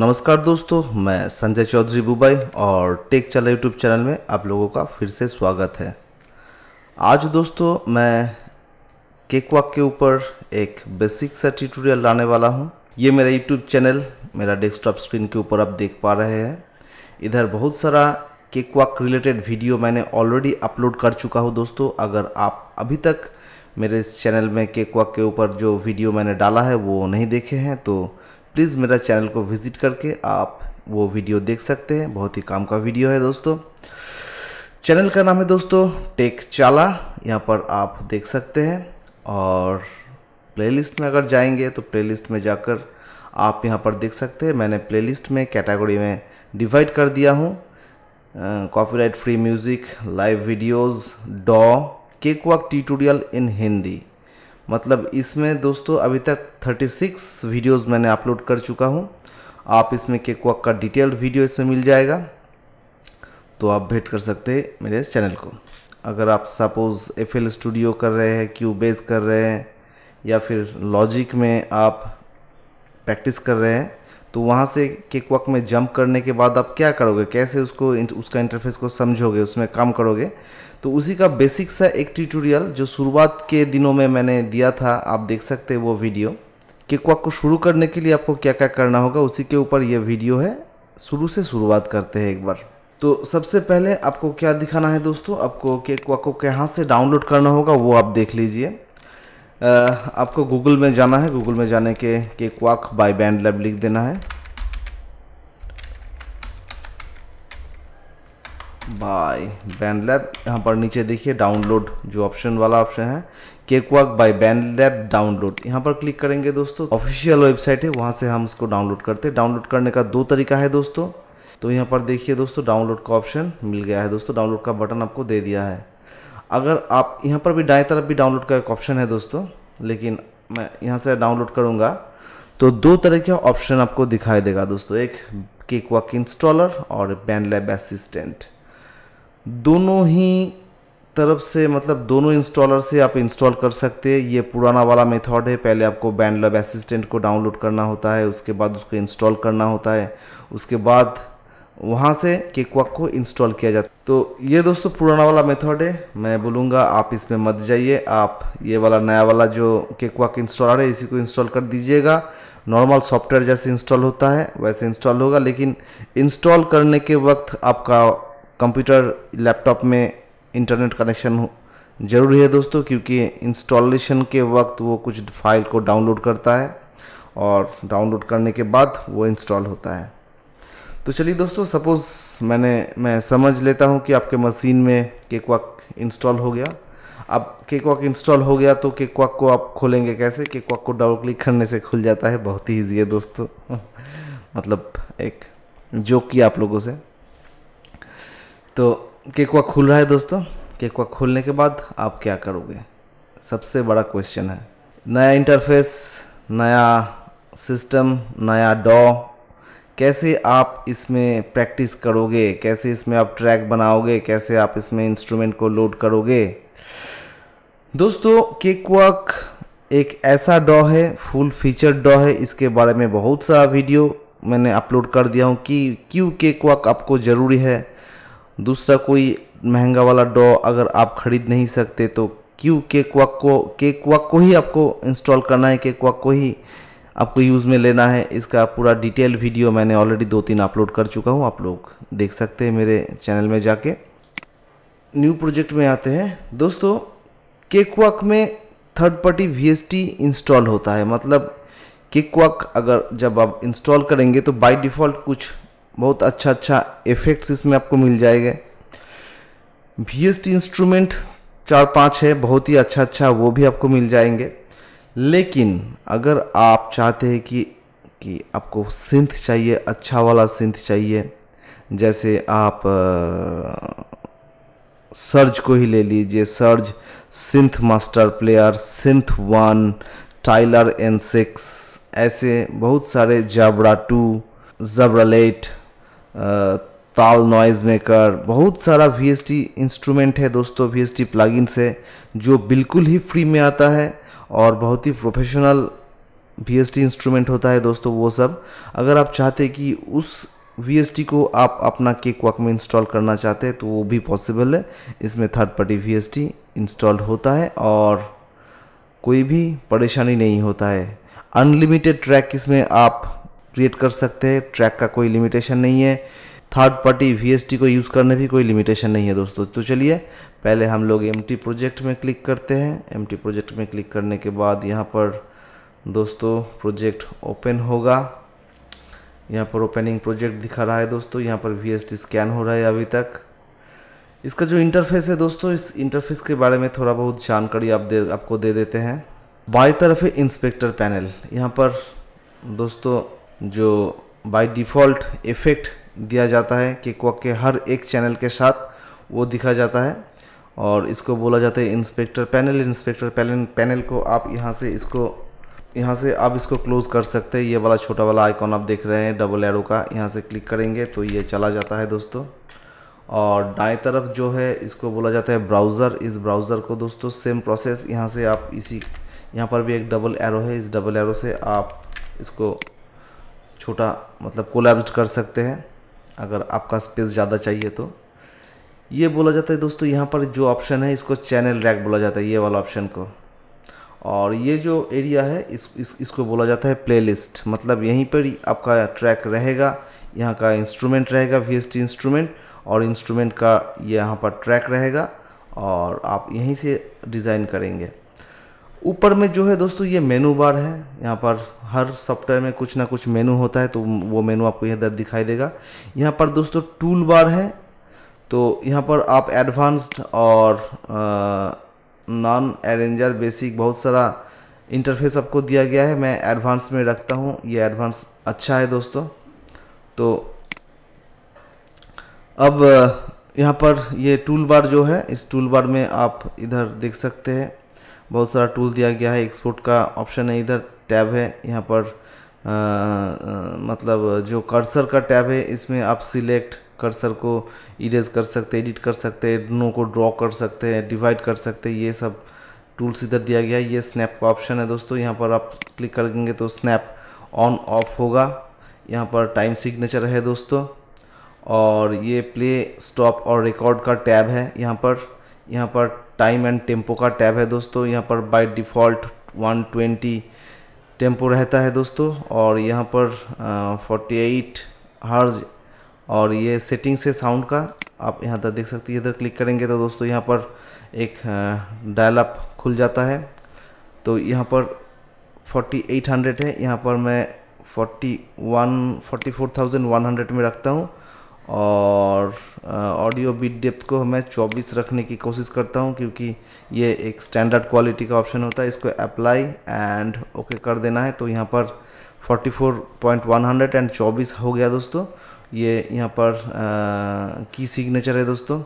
नमस्कार दोस्तों मैं संजय चौधरी बुबाई और टेक चला यूट्यूब चैनल में आप लोगों का फिर से स्वागत है आज दोस्तों मैं केक वॉक के ऊपर एक बेसिक सा ट्यूटोरियल लाने वाला हूँ ये मेरा यूट्यूब चैनल मेरा डेस्कटॉप स्क्रीन के ऊपर आप देख पा रहे हैं इधर बहुत सारा केक वॉक रिलेटेड वीडियो मैंने ऑलरेडी अपलोड कर चुका हूँ दोस्तों अगर आप अभी तक मेरे इस चैनल में केक वॉक के ऊपर जो वीडियो मैंने डाला है वो नहीं देखे हैं तो प्लीज़ मेरा चैनल को विज़िट करके आप वो वीडियो देख सकते हैं बहुत ही काम का वीडियो है दोस्तों चैनल का नाम है दोस्तों टेक चाला यहाँ पर आप देख सकते हैं और प्लेलिस्ट में अगर जाएंगे तो प्लेलिस्ट में जाकर आप यहाँ पर देख सकते हैं मैंने प्लेलिस्ट में कैटेगरी में डिवाइड कर दिया हूँ copyright free music live videos डॉ केक वर्क ट्यूटोरियल इन हिंदी मतलब इसमें दोस्तों अभी तक 36 वीडियोस मैंने अपलोड कर चुका हूँ आप इसमें केक वॉक का डिटेल्ड वीडियो इसमें मिल जाएगा तो आप भेंट कर सकते हैं मेरे इस चैनल को अगर आप सपोज़ एफ स्टूडियो कर रहे हैं क्यू बेस कर रहे हैं या फिर लॉजिक में आप प्रैक्टिस कर रहे हैं तो वहाँ से केक वॉक में जंप करने के बाद आप क्या करोगे कैसे उसको उसका इंटरफेस को समझोगे उसमें काम करोगे तो उसी का बेसिक सा एक ट्यूटोरियल जो शुरुआत के दिनों में मैंने दिया था आप देख सकते हैं वो वीडियो केक वॉक को शुरू करने के लिए आपको क्या क्या करना होगा उसी के ऊपर ये वीडियो है शुरू से शुरुआत करते हैं एक बार तो सबसे पहले आपको क्या दिखाना है दोस्तों आपको केक वॉक को कहाँ से डाउनलोड करना होगा वो आप देख लीजिए आपको गूगल में जाना है गूगल में जाने के Cakewalk by BandLab लिख देना है बाय बैंड लैब यहाँ पर नीचे देखिए डाउनलोड जो ऑप्शन वाला ऑप्शन है केक वर्क बाय बैंड लैब डाउनलोड यहाँ पर क्लिक करेंगे दोस्तों ऑफिशियल वेबसाइट है वहाँ से हम इसको डाउनलोड करते हैं डाउनलोड करने का दो तरीका है दोस्तों तो यहाँ पर देखिए दोस्तों डाउनलोड का ऑप्शन मिल गया है दोस्तों डाउनलोड का बटन आपको दे दिया है अगर आप यहाँ पर भी दाएँ तरफ भी डाउनलोड का एक ऑप्शन है दोस्तों लेकिन मैं यहाँ से डाउनलोड करूँगा तो दो तरह के ऑप्शन आपको दिखाई देगा दोस्तों एक केकवाक इंस्टॉलर और बैंड लैब असिस्टेंट दोनों ही तरफ से मतलब दोनों इंस्टॉलर से आप इंस्टॉल कर सकते हैं ये पुराना वाला मेथड है पहले आपको बैंड लब असिस्टेंट को डाउनलोड करना होता है उसके बाद उसको इंस्टॉल करना होता है उसके बाद वहाँ से केकवाक को इंस्टॉल किया जाता है तो ये दोस्तों पुराना वाला मेथड है मैं बोलूँगा आप इसमें मत जाइए आप ये वाला नया वाला जो केकवाक इंस्टॉलर है इसी को इंस्टॉल कर दीजिएगा नॉर्मल सॉफ्टवेयर जैसे इंस्टॉल होता है वैसे इंस्टॉल होगा लेकिन इंस्टॉल करने के वक्त आपका कंप्यूटर लैपटॉप में इंटरनेट कनेक्शन ज़रूरी है दोस्तों क्योंकि इंस्टॉलेशन के वक्त वो कुछ फाइल को डाउनलोड करता है और डाउनलोड करने के बाद वो इंस्टॉल होता है तो चलिए दोस्तों सपोज़ मैंने मैं समझ लेता हूँ कि आपके मशीन में केक वक़ इंस्टॉल हो गया अब केक वॉक इंस्टॉल हो गया तो केक वक़ को आप खोलेंगे कैसे केक वक़ को डबल क्लिक करने से खुल जाता है बहुत ही ईजी है दोस्तों मतलब एक जोक किया आप लोगों से तो केकुआ खुल रहा है दोस्तों केकुआ खुलने के बाद आप क्या करोगे सबसे बड़ा क्वेश्चन है नया इंटरफेस नया सिस्टम नया डॉ कैसे आप इसमें प्रैक्टिस करोगे कैसे इसमें आप ट्रैक बनाओगे कैसे आप इसमें इंस्ट्रूमेंट को लोड करोगे दोस्तों केकवर्क एक ऐसा डॉ है फुल फीचर डॉ है इसके बारे में बहुत सारा वीडियो मैंने अपलोड कर दिया हूँ कि क्यों केकवर्क आपको ज़रूरी है दूसरा कोई महंगा वाला डॉ अगर आप खरीद नहीं सकते तो क्यों केक वक को केक वक को ही आपको इंस्टॉल करना है केक वक को ही आपको यूज़ में लेना है इसका पूरा डिटेल वीडियो मैंने ऑलरेडी दो तीन अपलोड कर चुका हूँ आप लोग देख सकते हैं मेरे चैनल में जाके न्यू प्रोजेक्ट में आते हैं दोस्तों केक वक में थर्ड पार्टी वी इंस्टॉल होता है मतलब केक वक अगर जब आप इंस्टॉल करेंगे तो बाई डिफ़ॉल्ट कुछ बहुत अच्छा अच्छा इफ़ेक्ट्स इसमें आपको मिल जाएगा वी एस टी इंस्ट्रूमेंट चार पांच है बहुत ही अच्छा अच्छा वो भी आपको मिल जाएंगे लेकिन अगर आप चाहते हैं कि कि आपको सिंथ चाहिए अच्छा वाला सिंथ चाहिए जैसे आप सर्ज को ही ले लीजिए Surge synth master player synth one Tyrell N six ऐसे बहुत सारे जाबरा टू जबरा लेट ताल नॉइज़ मेकर बहुत सारा वी इंस्ट्रूमेंट है दोस्तों वी एस प्लगइन्स से जो बिल्कुल ही फ्री में आता है और बहुत ही प्रोफेशनल वी इंस्ट्रूमेंट होता है दोस्तों वो सब अगर आप चाहते कि उस वी को आप अपना केक वॉक में इंस्टॉल करना चाहते हैं तो वो भी पॉसिबल है इसमें थर्ड पार्टी वी इंस्टॉल होता है और कोई भी परेशानी नहीं होता है अनलिमिटेड ट्रैक इसमें आप क्रिएट कर सकते हैं ट्रैक का कोई लिमिटेशन नहीं है थर्ड पार्टी वी को यूज़ करने भी कोई लिमिटेशन नहीं है दोस्तों तो चलिए पहले हम लोग एम प्रोजेक्ट में क्लिक करते हैं एम प्रोजेक्ट में क्लिक करने के बाद यहाँ पर दोस्तों प्रोजेक्ट ओपन होगा यहाँ पर ओपनिंग प्रोजेक्ट दिखा रहा है दोस्तों यहाँ पर वी स्कैन हो रहा है अभी तक इसका जो इंटरफेस है दोस्तों इस इंटरफेस के बारे में थोड़ा बहुत जानकारी आप दे आपको दे देते हैं बाई तरफ है इंस्पेक्टर पैनल यहाँ पर दोस्तों जो बाय डिफ़ॉल्ट इफ़ेक्ट दिया जाता है कि क्वक के हर एक चैनल के साथ वो दिखा जाता है और इसको बोला जाता है inspector panel inspector panel panel को आप यहाँ से इसको यहाँ से आप इसको क्लोज़ कर सकते हैं ये वाला छोटा वाला आइकॉन आप देख रहे हैं डबल एरो का यहाँ से क्लिक करेंगे तो ये चला जाता है दोस्तों और दाएं तरफ जो है इसको बोला जाता है ब्राउज़र इस ब्राउज़र को दोस्तों सेम प्रोसेस यहाँ से आप इसी यहाँ पर भी एक डबल एरो है इस डबल एरो से आप इसको छोटा मतलब कोलैप्स कर सकते हैं अगर आपका स्पेस ज़्यादा चाहिए तो ये बोला जाता है दोस्तों यहाँ पर जो ऑप्शन है इसको चैनल रैक बोला जाता है ये वाला ऑप्शन को और ये जो एरिया है इस, इस इसको बोला जाता है प्लेलिस्ट मतलब यहीं पर आपका ट्रैक रहेगा यहाँ का इंस्ट्रूमेंट रहेगा वी इंस्ट्रूमेंट और इंस्ट्रूमेंट का यहाँ पर ट्रैक रहेगा और आप यहीं से डिज़ाइन करेंगे ऊपर में जो है दोस्तों ये मेनू बार है यहाँ पर हर सॉफ्टवेयर में कुछ ना कुछ मेनू होता है तो वो मेनू आपको इधर दिखाई देगा यहाँ पर दोस्तों टूल बार है तो यहाँ पर आप एडवांस्ड और नॉन अरेंजर बेसिक बहुत सारा इंटरफेस आपको दिया गया है मैं एडवांस में रखता हूँ ये एडवांस अच्छा है दोस्तों तो अब यहाँ पर ये टूल बार जो है इस टूल बार में आप इधर देख सकते हैं बहुत सारा टूल दिया गया है एक्सपोर्ट का ऑप्शन है इधर टैब है यहाँ पर आ, आ, मतलब जो कर्सर का टैब है इसमें आप सिलेक्ट कर्सर को इरेज कर सकते एडिट कर सकते हैं दोनों को ड्रॉ कर सकते हैं डिवाइड कर सकते हैं ये सब टूल्स इधर दिया गया है ये स्नैप का ऑप्शन है दोस्तों यहाँ पर आप क्लिक करेंगे तो स्नैप ऑन ऑफ होगा यहाँ पर टाइम सिग्नेचर है दोस्तों और ये प्ले स्टॉप और रिकॉर्ड का टैब है यहाँ पर यहाँ पर टाइम एंड टेम्पो का टैब है दोस्तों यहाँ पर बाय डिफ़ॉल्ट 120 टेम्पो रहता है दोस्तों और यहाँ पर फोर्टी एट हर्ज और ये सेटिंग्स है साउंड का आप यहाँ तक देख सकते हैं इधर क्लिक करेंगे तो दोस्तों यहाँ पर एक डायल खुल जाता है तो यहाँ पर 4800 है यहाँ पर मैं 41 44100 में रखता हूँ और ऑडियो बीट डेप्थ को मैं 24 रखने की कोशिश करता हूँ क्योंकि ये एक स्टैंडर्ड क्वालिटी का ऑप्शन होता है इसको अप्लाई एंड ओके कर देना है तो यहाँ पर 44.100 एंड 24 हो गया दोस्तों ये यहाँ पर आ, की सिग्नेचर है दोस्तों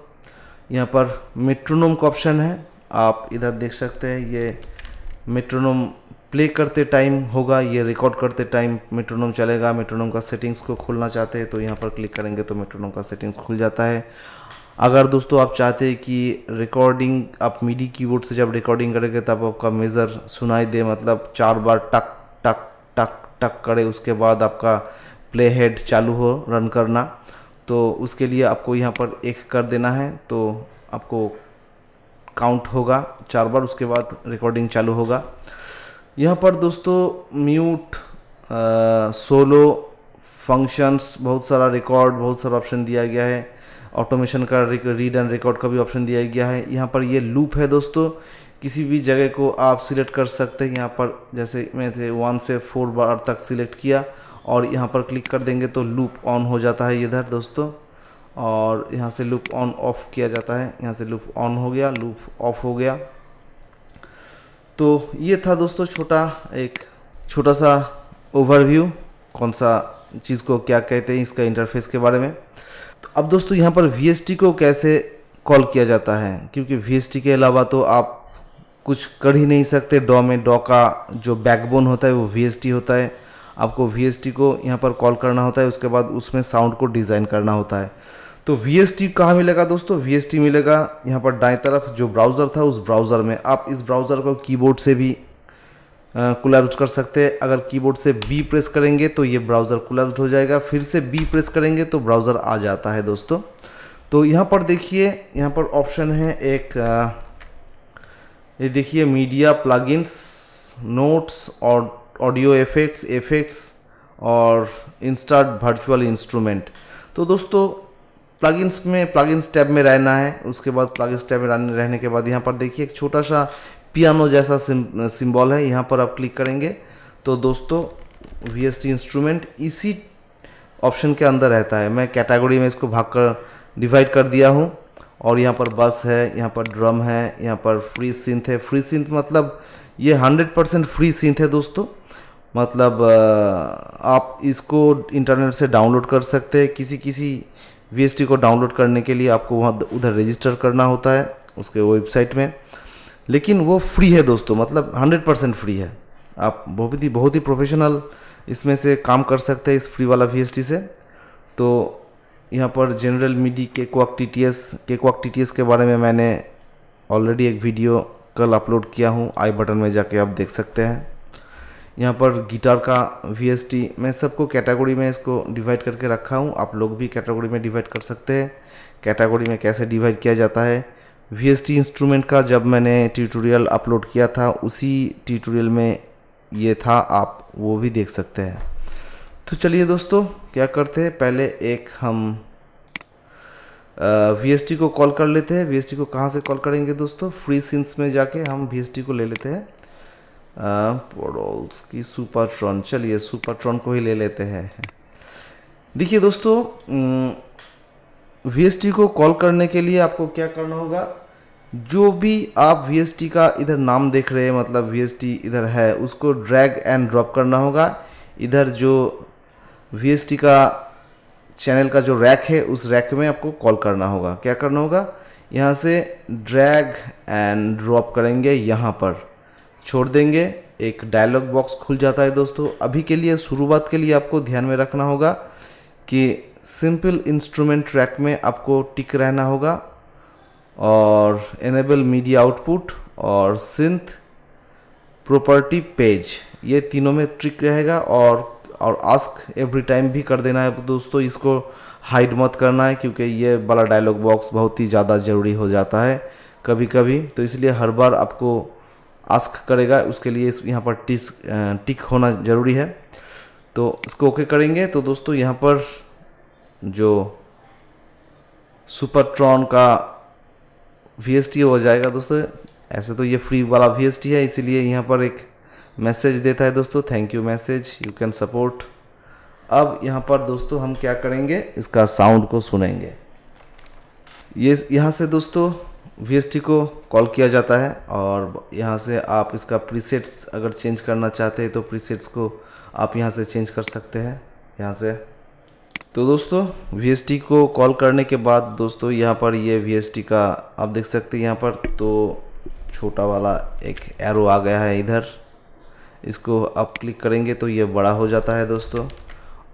यहाँ पर मेट्रोनोम का ऑप्शन है आप इधर देख सकते हैं ये मेट्रोनोम प्ले करते टाइम होगा ये रिकॉर्ड करते टाइम मेट्रोनोम चलेगा मेट्रोनोम का सेटिंग्स को खोलना चाहते हैं तो यहाँ पर क्लिक करेंगे तो मेट्रोनोम का सेटिंग्स खुल जाता है अगर दोस्तों आप चाहते हैं कि रिकॉर्डिंग आप मीडी कीबोर्ड से जब रिकॉर्डिंग करेंगे तब आपका मेज़र सुनाई दे मतलब चार बार टक टक टक टक करे उसके बाद आपका प्ले हेड चालू हो रन करना तो उसके लिए आपको यहाँ पर एक कर देना है तो आपको काउंट होगा चार बार उसके बाद रिकॉर्डिंग चालू होगा यहाँ पर दोस्तों म्यूट सोलो फंक्शंस बहुत सारा रिकॉर्ड बहुत सारा ऑप्शन दिया गया है ऑटोमेशन का रीड एंड रिकॉर्ड का भी ऑप्शन दिया गया है यहाँ पर ये लूप है दोस्तों किसी भी जगह को आप सिलेक्ट कर सकते हैं यहाँ पर जैसे मैं थे वन से फोर बार तक सिलेक्ट किया और यहाँ पर क्लिक कर देंगे तो लूप ऑन हो जाता है इधर दोस्तों और यहाँ से लूप ऑन ऑफ किया जाता है यहाँ से लूप ऑन हो गया लूप ऑफ हो गया तो ये था दोस्तों छोटा एक छोटा सा ओवरव्यू कौन सा चीज़ को क्या कहते हैं इसका इंटरफेस के बारे में तो अब दोस्तों यहाँ पर वी को कैसे कॉल किया जाता है क्योंकि वी के अलावा तो आप कुछ कर ही नहीं सकते डॉ में डॉ का जो बैकबोन होता है वो वी होता है आपको वी को यहाँ पर कॉल करना होता है उसके बाद उसमें साउंड को डिज़ाइन करना होता है तो वी एस टी कहाँ मिलेगा दोस्तों वी एस टी मिलेगा यहाँ पर दाएं तरफ जो ब्राउज़र था उस ब्राउज़र में आप इस ब्राउज़र को कीबोर्ड से भी कोलैप्स कर सकते हैं अगर कीबोर्ड से बी प्रेस करेंगे तो ये ब्राउज़र कोलैप्स हो जाएगा फिर से बी प्रेस करेंगे तो ब्राउज़र आ जाता है दोस्तों तो यहाँ पर देखिए यहाँ पर ऑप्शन है एक ये देखिए मीडिया प्लगइन्स नोट्स और ऑडियो इफेक्ट्स इफेक्ट्स और इंस्टार्ट वर्चुअल इंस्ट्रूमेंट तो दोस्तों प्लगइन्स में प्लगइन्स टैब में रहना है उसके बाद प्लगइन्स टैब में रहने के बाद यहाँ पर देखिए एक छोटा सा पियानो जैसा सिंबल सिम्बॉल है यहाँ पर आप क्लिक करेंगे तो दोस्तों वी इंस्ट्रूमेंट इसी ऑप्शन के अंदर रहता है मैं कैटेगरी में इसको भाग कर डिवाइड कर दिया हूँ और यहाँ पर बस है यहाँ पर ड्रम है यहाँ पर फ्री सिंथ है फ्री सिंथ मतलब ये 100 परसेंट फ्री सिंथ है दोस्तों मतलब आप इसको इंटरनेट से डाउनलोड कर सकते हैं किसी किसी वी को डाउनलोड करने के लिए आपको वहाँ उधर रजिस्टर करना होता है उसके वेबसाइट में लेकिन वो फ्री है दोस्तों मतलब 100 परसेंट फ्री है आप बहुत ही बहुत ही प्रोफेशनल इसमें से काम कर सकते हैं इस फ्री वाला वी से तो यहाँ पर जनरल मीडी के क्वाक टी टी एस के क्वाक टी टी एस के बारे में मैंने ऑलरेडी एक वीडियो कल अपलोड किया हूँ आई बटन में जाके आप देख सकते हैं यहाँ पर गिटार का वी एस टी मैं सबको कैटेगरी में इसको डिवाइड करके रखा हूँ आप लोग भी कैटेगरी में डिवाइड कर सकते हैं कैटेगरी में कैसे डिवाइड किया जाता है वी एस टी इंस्ट्रूमेंट का जब मैंने ट्यूटोरियल अपलोड किया था उसी ट्यूटोरियल में ये था आप वो भी देख सकते हैं तो चलिए दोस्तों क्या करते हैं पहले एक हम वी एस टी को कॉल कर लेते हैं वी एस टी को कहाँ से कॉल करेंगे दोस्तों फ्री सिंस में जाके हम वी एस टी को ले लेते हैं पोडोल्स सुपर सुपरट्रॉन चलिए सुपरट्रॉन को ही ले लेते हैं देखिए दोस्तों वी को कॉल करने के लिए आपको क्या करना होगा जो भी आप वी का इधर नाम देख रहे हैं मतलब वी इधर है उसको ड्रैग एंड ड्रॉप करना होगा इधर जो वी का चैनल का जो रैक है उस रैक में आपको कॉल करना होगा क्या करना होगा यहाँ से ड्रैग एंड ड्रॉप करेंगे यहाँ पर छोड़ देंगे एक डायलॉग बॉक्स खुल जाता है दोस्तों अभी के लिए शुरुआत के लिए आपको ध्यान में रखना होगा कि सिंपल इंस्ट्रूमेंट ट्रैक में आपको टिक रहना होगा और इनेबल मीडिया आउटपुट और सिंथ प्रॉपर्टी पेज ये तीनों में ट्रिक रहेगा और और आस्क एवरी टाइम भी कर देना है दोस्तों इसको हाइड मत करना है क्योंकि ये वाला डायलॉग बॉक्स बहुत ही ज़्यादा ज़रूरी हो जाता है कभी कभी तो इसलिए हर बार आपको आस्क करेगा उसके लिए इस यहाँ पर टिस टिक होना ज़रूरी है तो इसको ओके करेंगे तो दोस्तों यहाँ पर जो सुपरट्रॉन का वी हो जाएगा दोस्तों ऐसे तो ये फ्री वाला वी है इसीलिए यहाँ पर एक मैसेज देता है दोस्तों thank you message you can support अब यहाँ पर दोस्तों हम क्या करेंगे इसका साउंड को सुनेंगे ये यहाँ से दोस्तों वी को कॉल किया जाता है और यहाँ से आप इसका प्रीसेट्स अगर चेंज करना चाहते हैं तो प्रीसेट्स को आप यहाँ से चेंज कर सकते हैं यहाँ से तो दोस्तों वी को कॉल करने के बाद दोस्तों यहाँ पर ये यह वी का आप देख सकते हैं यहाँ पर तो छोटा वाला एक एरो आ गया है इधर इसको आप क्लिक करेंगे तो ये बड़ा हो जाता है दोस्तों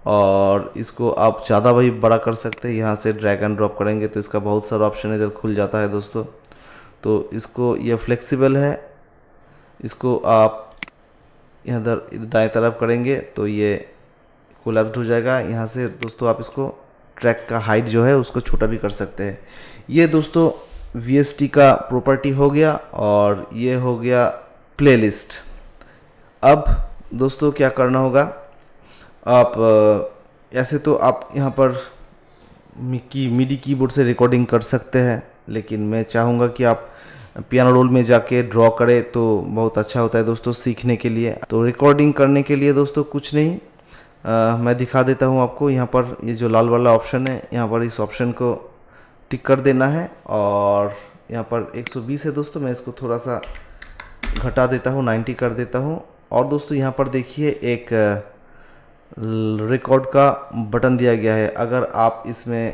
और इसको आप ज़्यादा भी बड़ा कर सकते हैं यहाँ से ड्रैग एंड ड्रॉप करेंगे तो इसका बहुत सारा ऑप्शन इधर खुल जाता है दोस्तों तो इसको यह फ्लेक्सिबल है इसको आप इधर दाएँ तरफ करेंगे तो ये कोलैप्स हो जाएगा यहाँ से दोस्तों आप इसको ट्रैक का हाइट जो है उसको छोटा भी कर सकते हैं ये दोस्तों वी का प्रॉपर्टी हो गया और ये हो गया प्लेलिस्ट अब दोस्तों क्या करना होगा आप ऐसे तो आप यहाँ पर की मिडी कीबोर्ड से रिकॉर्डिंग कर सकते हैं लेकिन मैं चाहूँगा कि आप पियानो रोल में जाके ड्रॉ करें तो बहुत अच्छा होता है दोस्तों सीखने के लिए तो रिकॉर्डिंग करने के लिए दोस्तों कुछ नहीं आ, मैं दिखा देता हूँ आपको यहाँ पर ये यह जो लाल वाला ऑप्शन है यहाँ पर इस ऑप्शन को टिक कर देना है और यहाँ पर 120 है दोस्तों मैं इसको थोड़ा सा घटा देता हूँ 90 कर देता हूँ और दोस्तों यहाँ पर देखिए एक रिकॉर्ड का बटन दिया गया है अगर आप इसमें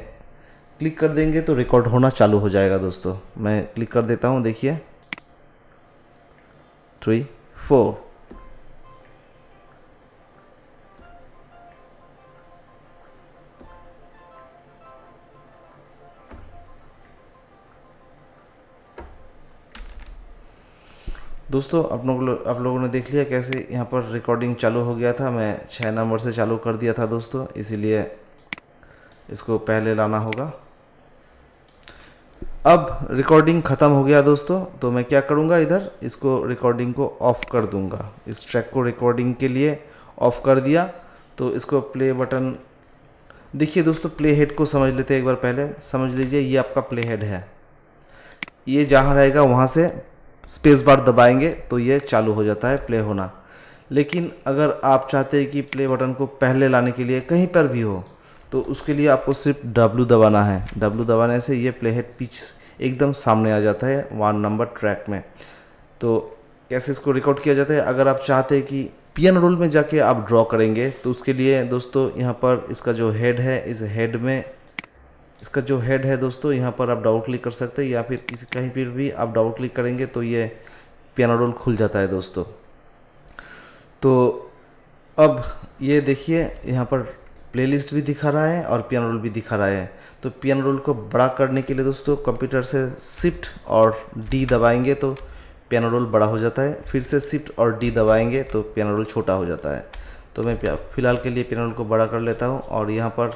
क्लिक कर देंगे तो रिकॉर्ड होना चालू हो जाएगा दोस्तों मैं क्लिक कर देता हूँ देखिए थ्री फोर दोस्तों आप लोग आप लोगों ने देख लिया कैसे यहाँ पर रिकॉर्डिंग चालू हो गया था मैं छः नंबर से चालू कर दिया था दोस्तों इसीलिए इसको पहले लाना होगा अब रिकॉर्डिंग ख़त्म हो गया दोस्तों तो मैं क्या करूँगा इधर इसको रिकॉर्डिंग को ऑफ़ कर दूँगा इस ट्रैक को रिकॉर्डिंग के लिए ऑफ़ कर दिया तो इसको प्ले बटन देखिए दोस्तों प्ले हेड को समझ लेते हैं एक बार पहले समझ लीजिए ये आपका प्ले हेड है ये जहाँ रहेगा वहाँ से स्पेस बार दबाएंगे तो ये चालू हो जाता है प्ले होना लेकिन अगर आप चाहते हैं कि प्ले बटन को पहले लाने के लिए कहीं पर भी हो तो उसके लिए आपको सिर्फ डब्लू दबाना है डब्लू दबाने से ये प्ले हेड पिच एकदम सामने आ जाता है वन नंबर ट्रैक में तो कैसे इसको रिकॉर्ड किया जाता है अगर आप चाहते हैं कि पियन रोल में जाके आप ड्रॉ करेंगे तो उसके लिए दोस्तों यहाँ पर इसका जो हेड है इस हेड में इसका जो हेड है दोस्तों यहाँ पर आप डाउट क्लिक कर सकते हैं या फिर किसी कहीं पर भी आप डाउट क्लिक करेंगे तो ये पियानोडोल खुल जाता है दोस्तों तो अब ये देखिए यहाँ पर प्लेलिस्ट भी दिखा रहा है और पियानो रोल भी दिखा रहा है तो पियानो रोल को बड़ा करने के लिए दोस्तों कंप्यूटर से शिफ्ट और डी दबाएंगे तो पियानो रोल बड़ा हो जाता है फिर से शिफ्ट और डी दबाएंगे तो पियानो रोल छोटा हो जाता है तो मैं फिलहाल के लिए पियानो रोल को बड़ा कर लेता हूँ और यहाँ पर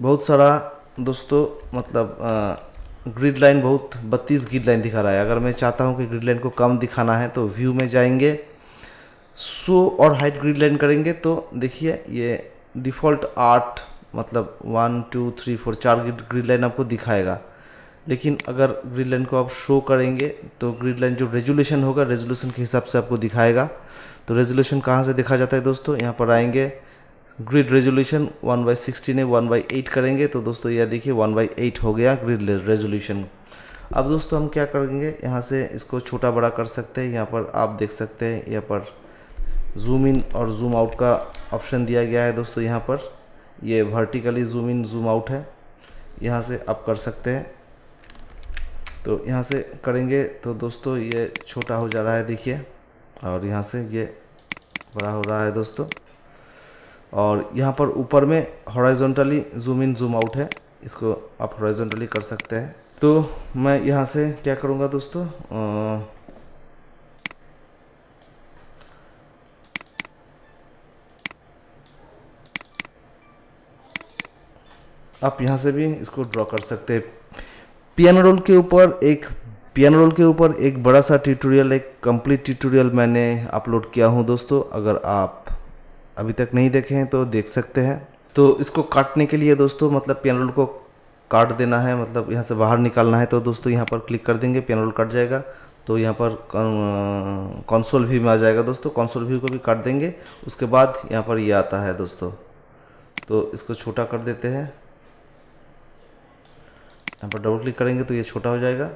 बहुत सारा दोस्तों मतलब ग्रिड लाइन बहुत 32 ग्रिड लाइन दिखा रहा है अगर मैं चाहता हूँ कि ग्रिड लाइन को कम दिखाना है तो व्यू में जाएंगे शो और हाइट ग्रिड लाइन करेंगे तो देखिए ये डिफ़ॉल्ट आठ मतलब वन टू थ्री फोर चार ग्रिड लाइन आपको दिखाएगा लेकिन अगर ग्रिड लाइन को आप शो करेंगे तो ग्रिड लाइन जो रेजुलेशन होगा रेजुलेशन के हिसाब से आपको दिखाएगा तो रेजुलेशन कहाँ से देखा जाता है दोस्तों यहाँ पर आएंगे grid resolution one by sixteen है वन बाई एट करेंगे तो दोस्तों यह देखिए वन बाई एट हो गया ग्रिड रेजोल्यूशन अब दोस्तों हम क्या करेंगे यहाँ से इसको छोटा बड़ा कर सकते हैं यहाँ पर आप देख सकते हैं यहाँ पर जूम इन और जूम आउट का ऑप्शन दिया गया है दोस्तों यहाँ पर ये vertically zoom in zoom out है यहाँ से आप कर सकते हैं तो यहाँ से करेंगे तो दोस्तों ये छोटा हो जा रहा है देखिए और यहाँ से ये बड़ा हो रहा है दोस्तों और यहाँ पर ऊपर में horizontally zoom in zoom out है इसको आप हॉराइजोंटली कर सकते हैं तो मैं यहाँ से क्या करूँगा दोस्तों आप यहाँ से भी इसको ड्रॉ कर सकते हैं पियानो रोल के ऊपर एक पियानो रोल के ऊपर एक बड़ा सा ट्यूटोरियल एक कंप्लीट ट्यूटोरियल मैंने अपलोड किया हूँ दोस्तों अगर आप अभी तक नहीं देखे हैं तो देख सकते हैं तो इसको काटने के लिए दोस्तों मतलब पेन रोल को काट देना है मतलब यहाँ से बाहर निकालना है तो दोस्तों यहाँ पर क्लिक कर देंगे पेन रोल कट जाएगा तो यहाँ पर कंसोल व्यू में आ जाएगा दोस्तों कंसोल व्यू को भी काट देंगे उसके बाद यहाँ पर ये यह आता है दोस्तों तो इसको छोटा कर देते हैं यहाँ पर डबल क्लिक करेंगे तो ये छोटा हो जाएगा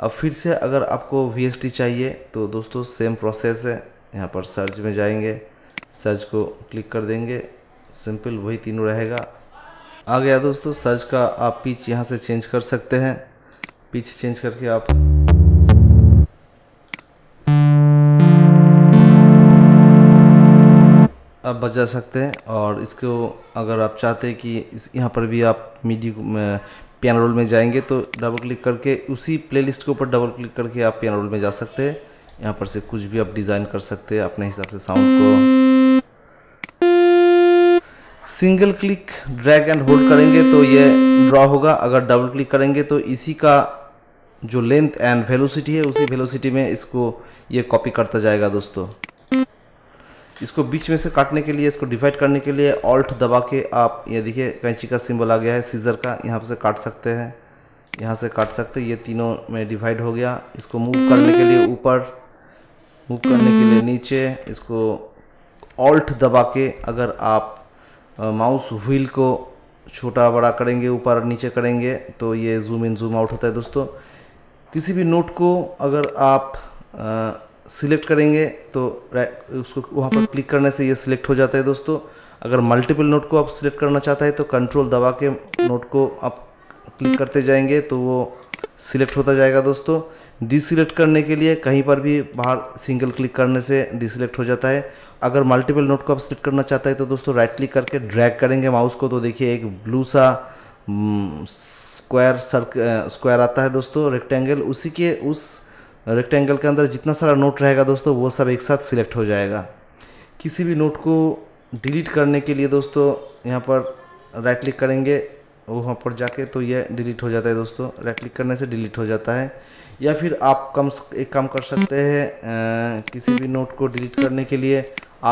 अब फिर से अगर आपको वी चाहिए तो दोस्तों सेम प्रोसेस है यहाँ पर सर्च में जाएंगे सर्च को क्लिक कर देंगे सिंपल वही तीनों रहेगा आ गया दोस्तों सर्च का आप पिच यहाँ से चेंज कर सकते हैं पिच चेंज करके आप आप बजा सकते हैं और इसको अगर आप चाहते हैं कि इस यहाँ पर भी आप मीडी पियानो रोल में जाएंगे तो डबल क्लिक करके उसी प्लेलिस्ट के ऊपर डबल क्लिक करके आप पियानो रोल में जा सकते हैं यहाँ पर से कुछ भी आप डिज़ाइन कर सकते हैं अपने हिसाब से साउंड को single click drag and hold करेंगे तो ये ड्रॉ होगा अगर डबल क्लिक करेंगे तो इसी का जो लेंथ एंड वेलोसिटी है उसी वेलोसिटी में इसको ये कॉपी करता जाएगा दोस्तों इसको बीच में से काटने के लिए इसको डिवाइड करने के लिए ऑल्ट दबा के आप ये देखिए कैंची का सिंबल आ गया है सीजर का यहाँ से काट सकते हैं यहाँ से काट सकते ये तीनों में डिवाइड हो गया इसको मूव करने के लिए ऊपर मूव करने के लिए नीचे इसको ऑल्ट दबा के अगर आप माउस व्हील को छोटा बड़ा करेंगे ऊपर नीचे करेंगे तो ये जूम इन जूम आउट होता है दोस्तों किसी भी नोट को अगर आप सिलेक्ट करेंगे तो उसको वहाँ पर क्लिक करने से ये सिलेक्ट हो जाता है दोस्तों अगर मल्टीपल नोट को आप सिलेक्ट करना चाहते हैं तो कंट्रोल दबा के नोट को आप क्लिक करते जाएंगे तो वो सिलेक्ट होता जाएगा दोस्तों डिसलेक्ट करने के लिए कहीं पर भी बाहर सिंगल क्लिक करने से डिसलेक्ट हो जाता है अगर मल्टीपल नोट को आप सिलेक्ट करना चाहते हैं तो दोस्तों राइट क्लिक करके ड्रैग करेंगे माउस को तो देखिए एक ब्लू सा स्क्वायर सर्क स्क्वायर आता है दोस्तों रेक्टेंगल उसी के उस रेक्टेंगल के अंदर जितना सारा नोट रहेगा दोस्तों वो सब एक साथ सिलेक्ट हो जाएगा किसी भी नोट को डिलीट करने के लिए दोस्तों यहाँ पर राइट क्लिक करेंगे वहाँ पर जाके तो ये डिलीट हो जाता है दोस्तों राइट क्लिक करने से डिलीट हो जाता है या फिर आप कम एक काम कर सकते हैं किसी भी नोट को डिलीट करने के लिए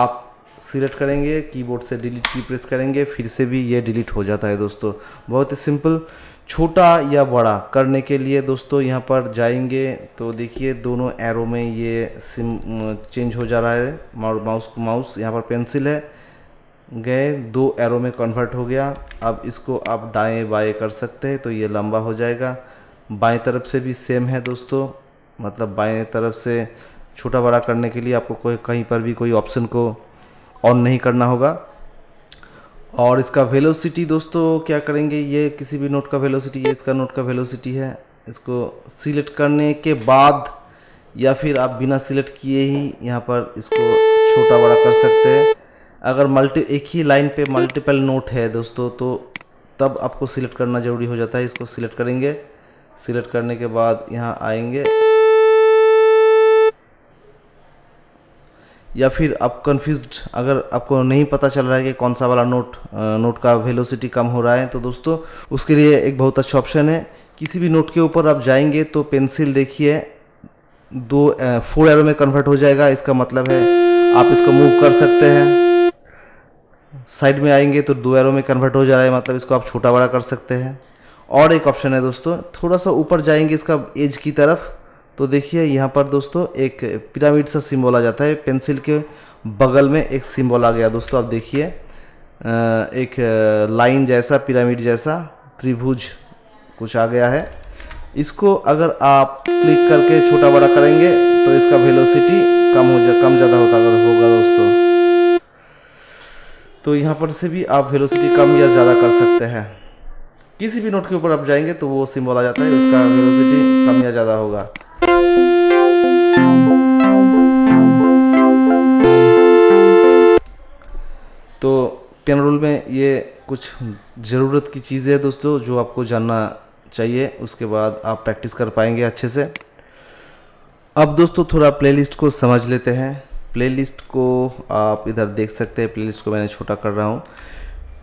आप सिलेक्ट करेंगे कीबोर्ड से डिलीट की प्रेस करेंगे फिर से भी ये डिलीट हो जाता है दोस्तों बहुत ही सिंपल छोटा या बड़ा करने के लिए दोस्तों यहाँ पर जाएंगे तो देखिए दोनों एरो में ये सिम चेंज हो जा रहा है माउस माउस यहाँ पर पेंसिल है गए दो एरो में कन्वर्ट हो गया अब इसको आप दाएं बाएं कर सकते हैं तो ये लंबा हो जाएगा बाएं तरफ से भी सेम है दोस्तों मतलब बाएं तरफ से छोटा बड़ा करने के लिए आपको कोई कहीं पर भी कोई ऑप्शन को ऑन नहीं करना होगा और इसका वेलोसिटी दोस्तों क्या करेंगे ये किसी भी नोट का वेलोसिटी ये इसका नोट का वेलोसिटी है इसको सिलेक्ट करने के बाद या फिर आप बिना सिलेक्ट किए ही यहाँ पर इसको छोटा बड़ा कर सकते हैं अगर मल्टी एक ही लाइन पे मल्टीपल नोट है दोस्तों तो तब आपको सिलेक्ट करना ज़रूरी हो जाता है इसको सिलेक्ट करेंगे सिलेक्ट करने के बाद यहाँ आएंगे या फिर आप कन्फ्यूज अगर आपको नहीं पता चल रहा है कि कौन सा वाला नोट नोट का वेलोसिटी कम हो रहा है तो दोस्तों उसके लिए एक बहुत अच्छा ऑप्शन है किसी भी नोट के ऊपर आप जाएंगे तो पेंसिल देखिए दो फोर एरो में कन्वर्ट हो जाएगा इसका मतलब है आप इसको मूव कर सकते हैं साइड में आएंगे तो दो एरो में कन्वर्ट हो जा रहा है मतलब इसको आप छोटा बड़ा कर सकते हैं और एक ऑप्शन है दोस्तों थोड़ा सा ऊपर जाएंगे इसका एज की तरफ तो देखिए यहाँ पर दोस्तों एक पिरामिड सा सिम्बॉल आ जाता है पेंसिल के बगल में एक सिम्बॉल आ गया दोस्तों आप देखिए एक लाइन जैसा पिरामिड जैसा त्रिभुज कुछ आ गया है इसको अगर आप क्लिक करके छोटा बड़ा करेंगे तो इसका वेलोसिटी कम हो जा कम ज़्यादा होता होगा दोस्तों तो यहाँ पर से भी आप वेलोसिटी कम या ज़्यादा कर सकते हैं किसी भी नोट के ऊपर आप जाएंगे तो वो सिम आ जाता है उसका वेलोसिटी कम या ज़्यादा होगा तो पियानो रोल में ये कुछ ज़रूरत की चीज़ें है दोस्तों जो आपको जानना चाहिए उसके बाद आप प्रैक्टिस कर पाएंगे अच्छे से अब दोस्तों थोड़ा प्लेलिस्ट को समझ लेते हैं प्लेलिस्ट को आप इधर देख सकते हैं प्लेलिस्ट को मैंने छोटा कर रहा हूँ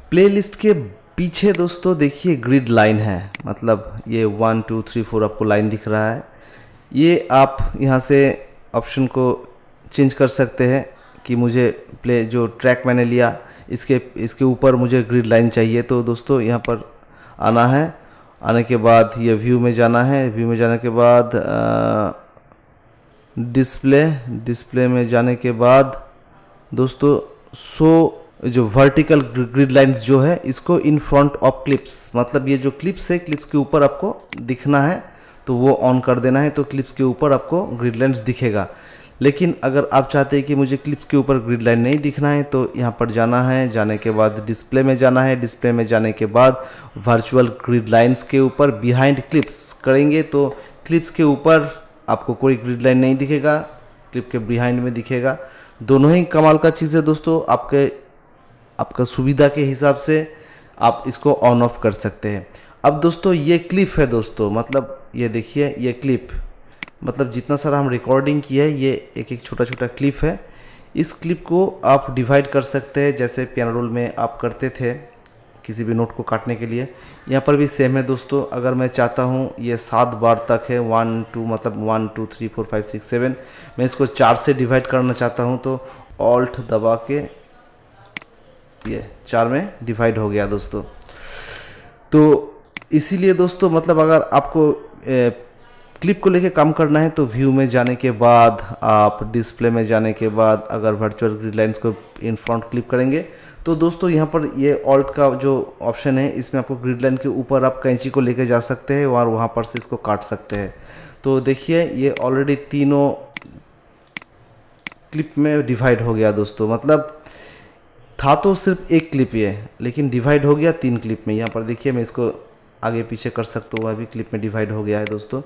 प्लेलिस्ट के पीछे दोस्तों देखिए ग्रिड लाइन है मतलब ये वन टू थ्री फोर आपको लाइन दिख रहा है ये आप यहाँ से ऑप्शन को चेंज कर सकते हैं कि मुझे प्ले जो ट्रैक मैंने लिया इसके इसके ऊपर मुझे ग्रिड लाइन चाहिए तो दोस्तों यहाँ पर आना है आने के बाद ये व्यू में जाना है व्यू में जाने के बाद डिस्प्ले डिस्प्ले में जाने के बाद दोस्तों सो जो वर्टिकल ग्रिड लाइंस जो है इसको इन फ्रंट ऑफ क्लिप्स मतलब ये जो क्लिप्स है क्लिप्स के ऊपर आपको दिखना है तो वो ऑन कर देना है तो क्लिप्स के ऊपर आपको ग्रिड लाइंस दिखेगा लेकिन अगर आप चाहते हैं कि मुझे क्लिप्स के ऊपर ग्रिड लाइन नहीं दिखना है तो यहाँ पर जाना है जाने के बाद डिस्प्ले में जाना है डिस्प्ले में जाने के बाद वर्चुअल ग्रिड लाइन्स के ऊपर बिहाइंड क्लिप्स करेंगे तो क्लिप्स के ऊपर आपको कोई ग्रिड लाइन नहीं दिखेगा क्लिप के बिहाइंड में दिखेगा दोनों ही कमाल का चीज़ है दोस्तों आपके आपका सुविधा के हिसाब से आप इसको ऑन ऑफ कर सकते हैं अब दोस्तों ये क्लिप है दोस्तों मतलब ये देखिए ये क्लिप मतलब जितना सारा हम रिकॉर्डिंग किया है ये एक एक छोटा छोटा क्लिप है इस क्लिप को आप डिवाइड कर सकते हैं जैसे पियानो रोल में आप करते थे किसी भी नोट को काटने के लिए यहाँ पर भी सेम है दोस्तों अगर मैं चाहता हूँ ये सात बार तक है वन टू मतलब one two three four five six seven मैं इसको चार से डिवाइड करना चाहता हूँ तो ऑल्ट दबा के ये चार में डिवाइड हो गया दोस्तों तो इसीलिए दोस्तों मतलब अगर आपको ए, क्लिप को लेके काम करना है तो व्यू में जाने के बाद आप डिस्प्ले में जाने के बाद अगर वर्चुअल ग्रिड लाइन्स को इन फ्रंट क्लिप करेंगे तो दोस्तों यहाँ पर ये ऑल्ट का जो ऑप्शन है इसमें आपको ग्रिड लाइन के ऊपर आप कैंची को लेके जा सकते हैं और वहाँ पर से इसको काट सकते हैं तो देखिए ये ऑलरेडी तीनों क्लिप में डिवाइड हो गया दोस्तों मतलब था तो सिर्फ एक क्लिप ये लेकिन डिवाइड हो गया तीन क्लिप में यहाँ पर देखिए मैं इसको आगे पीछे कर सकता हूँ अभी क्लिप में डिवाइड हो गया है दोस्तों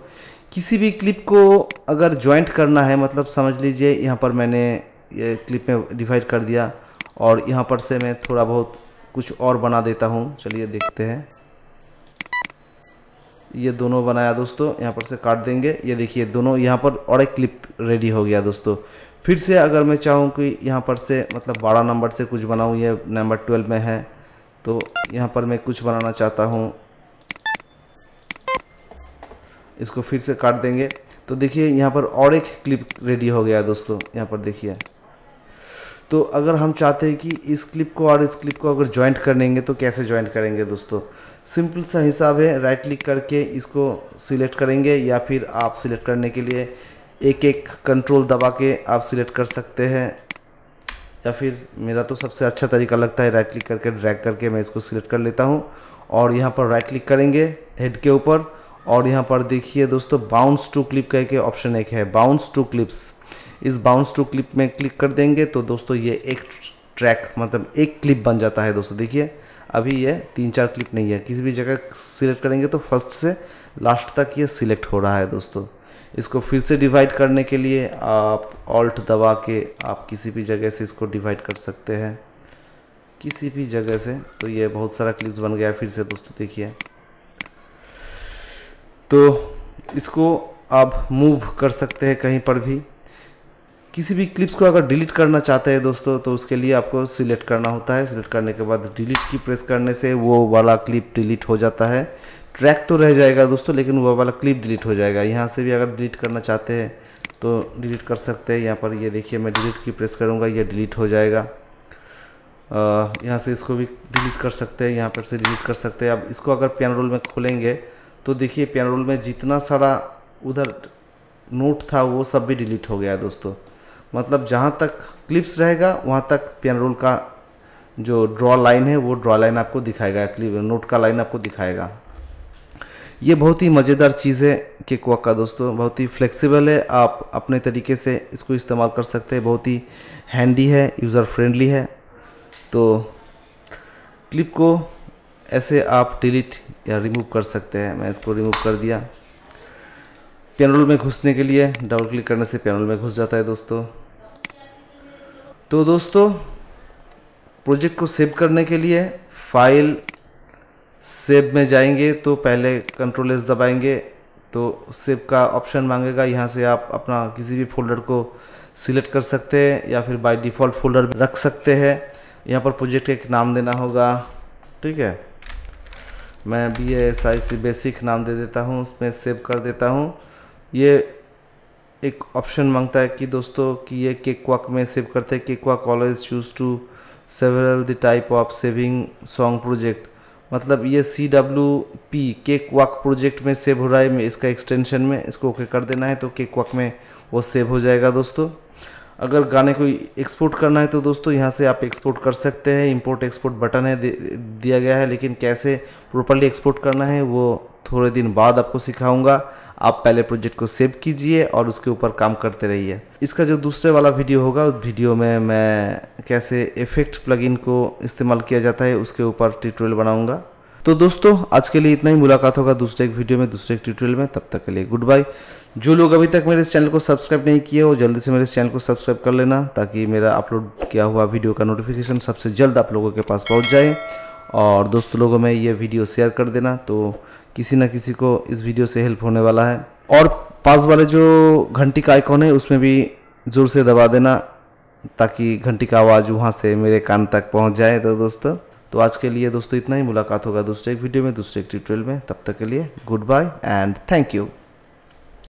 किसी भी क्लिप को अगर ज्वाइंट करना है मतलब समझ लीजिए यहाँ पर मैंने ये क्लिप में डिवाइड कर दिया और यहाँ पर से मैं थोड़ा बहुत कुछ और बना देता हूँ चलिए देखते हैं ये दोनों बनाया दोस्तों यहाँ पर से काट देंगे ये देखिए दोनों यहाँ पर और एक क्लिप रेडी हो गया दोस्तों फिर से अगर मैं चाहूँ कि यहाँ पर से मतलब बारह नंबर से कुछ बनाऊँ ये नंबर ट्वेल्व में है तो यहाँ पर मैं कुछ बनाना चाहता हूँ इसको फिर से काट देंगे तो देखिए यहाँ पर और एक क्लिप रेडी हो गया दोस्तों यहाँ पर देखिए तो अगर हम चाहते हैं कि इस क्लिप को और इस क्लिप को अगर ज्वाइंट कर लेंगे तो कैसे ज्वाइंट करेंगे दोस्तों सिंपल सा हिसाब है राइट क्लिक करके इसको सिलेक्ट करेंगे या फिर आप सिलेक्ट करने के लिए एक एक कंट्रोल दबा के आप सिलेक्ट कर सकते हैं या फिर मेरा तो सबसे अच्छा तरीका लगता है राइट क्लिक करके ड्रैग करके मैं इसको सिलेक्ट कर लेता हूँ और यहाँ पर राइट क्लिक करेंगे हेड के ऊपर और यहाँ पर देखिए दोस्तों बाउंस टू क्लिप करके ऑप्शन एक है बाउंस टू क्लिप्स इस बाउंस टू क्लिप में क्लिक कर देंगे तो दोस्तों ये एक ट्रैक मतलब एक क्लिप बन जाता है दोस्तों देखिए अभी ये तीन चार क्लिप नहीं है किसी भी जगह सिलेक्ट करेंगे तो फर्स्ट से लास्ट तक ये सिलेक्ट हो रहा है दोस्तों इसको फिर से डिवाइड करने के लिए आप ऑल्ट दबा के आप किसी भी जगह से इसको डिवाइड कर सकते हैं किसी भी जगह से तो ये बहुत सारा क्लिप्स बन गया फिर से दोस्तों देखिए तो इसको आप मूव कर सकते हैं कहीं पर भी किसी भी क्लिप्स को अगर डिलीट करना चाहते हैं दोस्तों तो उसके लिए आपको सिलेक्ट करना होता है सिलेक्ट करने के बाद डिलीट की प्रेस करने से वो वाला क्लिप डिलीट हो जाता है ट्रैक तो रह जाएगा दोस्तों लेकिन वो वाला क्लिप डिलीट हो जाएगा यहाँ से भी अगर डिलीट करना चाहते हैं तो डिलीट कर सकते हैं यहाँ पर ये देखिए मैं डिलीट की प्रेस करूँगा यह डिलीट हो जाएगा यहाँ से इसको भी डिलीट कर सकते हैं यहाँ पर से डिलीट कर सकते हैं अब इसको अगर पियानो रोल में खोलेंगे तो देखिए पियानो रोल में जितना सारा उधर नोट था वो सब भी डिलीट हो गया दोस्तों मतलब जहाँ तक क्लिप्स रहेगा वहाँ तक पियानो रोल का जो ड्रॉ लाइन है वो ड्रॉ लाइन आपको दिखाएगा क्लिप नोट का लाइन आपको दिखाएगा ये बहुत ही मज़ेदार चीज़ है केक वॉक का दोस्तों बहुत ही फ्लेक्सिबल है आप अपने तरीके से इसको इस्तेमाल कर सकते हैं बहुत ही हैंडी है यूज़र फ्रेंडली है तो क्लिप को ऐसे आप डिलीट या रिमूव कर सकते हैं मैं इसको रिमूव कर दिया पैनल में घुसने के लिए डबल क्लिक करने से पैनल में घुस जाता है दोस्तों तो दोस्तों प्रोजेक्ट को सेव करने के लिए फाइल सेब में जाएंगे तो पहले कंट्रोल एस दबाएंगे तो सेव का ऑप्शन मांगेगा यहाँ से आप अपना किसी भी फोल्डर को सिलेक्ट कर सकते हैं या फिर बाय डिफ़ॉल्ट फोल्डर रख सकते हैं यहाँ पर प्रोजेक्ट एक नाम देना होगा ठीक है मैं B S I C basic नाम दे देता हूँ उसमें सेव कर देता हूँ ये एक ऑप्शन मांगता है कि दोस्तों कि ये केक वॉक में सेव करते हैं Cakewalk always choose to several the type of saving song project मतलब ये C W P Cakewalk project में सेव हो रहा है इसका एक्सटेंशन में इसको ओके कर देना है तो केक वाक में वो सेव हो जाएगा दोस्तों अगर गाने को एक्सपोर्ट करना है तो दोस्तों यहाँ से आप एक्सपोर्ट कर सकते हैं इंपोर्ट एक्सपोर्ट बटन है दिया गया है लेकिन कैसे प्रॉपरली एक्सपोर्ट करना है वो थोड़े दिन बाद आपको सिखाऊंगा आप पहले प्रोजेक्ट को सेव कीजिए और उसके ऊपर काम करते रहिए इसका जो दूसरे वाला वीडियो होगा उस वीडियो में मैं कैसे इफेक्ट प्लगइन को इस्तेमाल किया जाता है उसके ऊपर ट्यूटोरियल बनाऊँगा तो दोस्तों आज के लिए इतना ही मुलाकात होगा दूसरे एक वीडियो में दूसरे एक ट्यूटोरियल में तब तक के लिए गुड बाय जो लोग अभी तक मेरे इस चैनल को सब्सक्राइब नहीं किए हो जल्दी से मेरे इस चैनल को सब्सक्राइब कर लेना ताकि मेरा अपलोड किया हुआ वीडियो का नोटिफिकेशन सबसे जल्द आप लोगों के पास पहुँच जाए और दोस्तों लोगों में ये वीडियो शेयर कर देना तो किसी ना किसी को इस वीडियो से हेल्प होने वाला है और पास वाले जो घंटी का आइकॉन है उसमें भी ज़ोर से दबा देना ताकि घंटी का आवाज़ वहाँ से मेरे कान तक पहुँच जाए तो दोस्तों तो आज के लिए दोस्तों इतना ही मुलाकात होगा दूसरे एक वीडियो में दूसरे एक ट्यूटोरियल में तब तक के लिए good bye and thank you